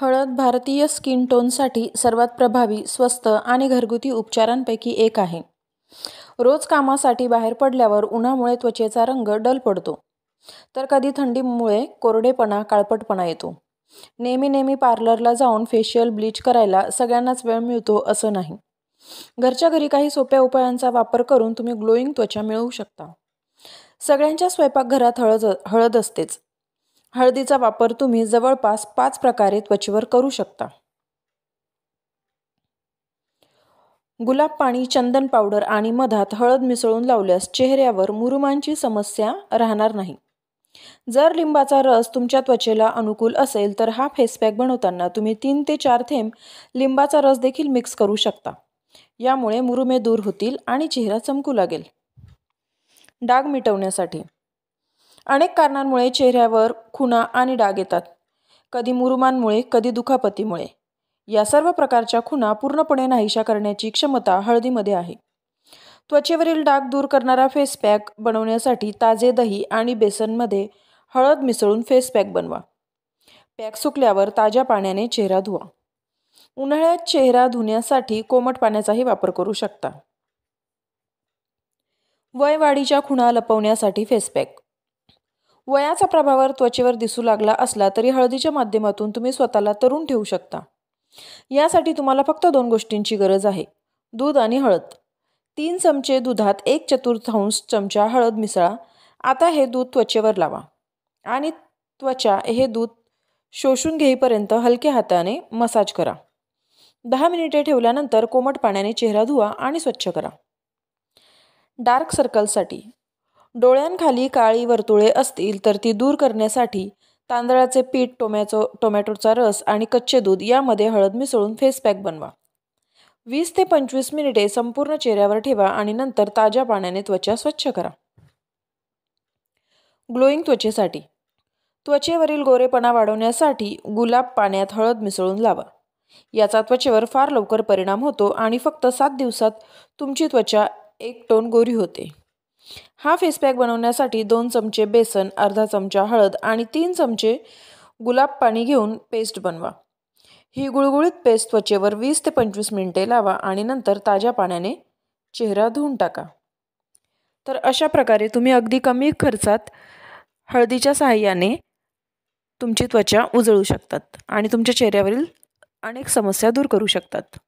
हळद भारतीय स्किन टोनसाठी सर्वात प्रभावी स्वस्त आणि घरगुती उपचारांपैकी एक आहे रोज कामासाठी बाहेर पडल्यावर उन्हामुळे त्वचेचा रंग डल पडतो तर कधी थंडीमुळे कोरडेपणा काळपटपणा येतो नेहमी नेहमी पार्लरला जाऊन फेशियल ब्लीच करायला सगळ्यांनाच वेळ मिळतो असं नाही घरच्या घरी काही सोप्या उपायांचा वापर करून तुम्ही ग्लोईंग त्वचा मिळवू शकता सगळ्यांच्या स्वयंपाकघरात हळद हळद असतेच हळदीचा वापर तुम्ही जवळपास पाच प्रकारे त्वचेवर करू शकता गुलाब पाणी चंदन पावडर आणि मधात हळद मिसळून लावल्यास चेहऱ्यावर मुरुमांची समस्या राहणार नाही जर लिंबाचा रस तुमच्या त्वचेला अनुकूल असेल तर हा फेसपॅक बनवताना तुम्ही तीन ते चार थेंब लिंबाचा रस देखील मिक्स करू शकता यामुळे मुरुमे दूर होतील आणि चेहरा चमकू लागेल डाग मिटवण्यासाठी अनेक कारणांमुळे चेहऱ्यावर खुणा आणि डाग येतात कधी मुरुमांमुळे कधी दुखापतीमुळे या सर्व प्रकारच्या खुणा पूर्णपणे नाहीशा करण्याची क्षमता हळदीमध्ये आहे त्वचेवरील डाग दूर करणारा फेस पॅक बनवण्यासाठी ताजे दही आणि बेसनमध्ये हळद मिसळून फेस पॅक बनवा पॅक सुकल्यावर ताज्या पाण्याने चेहरा धुवा उन्हाळ्यात चेहरा धुण्यासाठी कोमट पाण्याचाही वापर करू शकता वयवाढीच्या खुणा लपवण्यासाठी फेसपॅक वयाचा प्रभाव त्वचेवर दिसू लागला असला तरी हळदीच्या माध्यमातून तुम्ही स्वतःला तरुण ठेवू शकता यासाठी तुम्हाला फक्त दोन गोष्टींची गरज आहे दूध आणि हळद तीन चमचे दुधात एक चतुर्थांश चमचा हळद मिसळा आता हे दूध त्वचेवर लावा आणि त्वचा हे दूध शोषून घेईपर्यंत हलक्या हाताने मसाज करा दहा मिनिटे ठेवल्यानंतर कोमट पाण्याने चेहरा धुवा आणि स्वच्छ करा डार्क सर्कलसाठी डोळ्यांखाली काळी वर्तुळे असतील तर ती दूर करण्यासाठी तांदळाचे पीठ टोमॅचो टोमॅटोचा रस आणि कच्चे दूध यामध्ये हळद मिसळून फेस पॅक बनवा वीस ते पंचवीस मिनिटे संपूर्ण चेहऱ्यावर ठेवा आणि नंतर ताज्या पाण्याने त्वचा स्वच्छ करा ग्लोईंग त्वचेसाठी त्वचेवरील गोरेपणा वाढवण्यासाठी गुलाब पाण्यात हळद मिसळून लावा याचा त्वचेवर फार लवकर परिणाम होतो आणि फक्त सात दिवसात तुमची त्वचा एक टोन गोरी होते हा फेसपॅक बनवण्यासाठी दोन चमचे बेसन अर्धा चमचा हळद आणि तीन चमचे गुलाब पाणी घेऊन पेस्ट बनवा ही गुळगुळीत पेस्ट त्वचेवर वीस ते पंचवीस मिनिटे लावा आणि नंतर ताज्या पाण्याने चेहरा धुवून टाका तर अशा प्रकारे तुम्ही अगदी कमी खर्चात हळदीच्या सहाय्याने तुमची त्वचा उजळू शकतात आणि तुमच्या चेहऱ्यावरील अनेक समस्या दूर करू शकतात